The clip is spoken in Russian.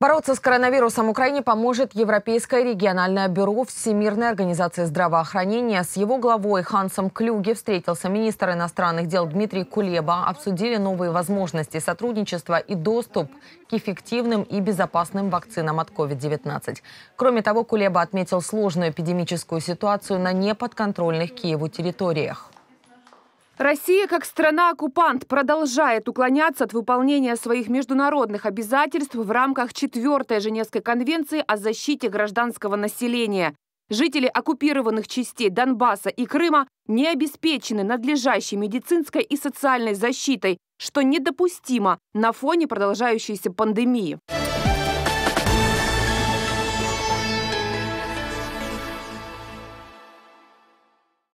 Бороться с коронавирусом Украине поможет Европейское региональное бюро Всемирной организации здравоохранения. С его главой Хансом Клюге встретился министр иностранных дел Дмитрий Кулеба. Обсудили новые возможности сотрудничества и доступ к эффективным и безопасным вакцинам от COVID-19. Кроме того, Кулеба отметил сложную эпидемическую ситуацию на неподконтрольных Киеву территориях. Россия, как страна-оккупант, продолжает уклоняться от выполнения своих международных обязательств в рамках 4-й Женевской конвенции о защите гражданского населения. Жители оккупированных частей Донбасса и Крыма не обеспечены надлежащей медицинской и социальной защитой, что недопустимо на фоне продолжающейся пандемии.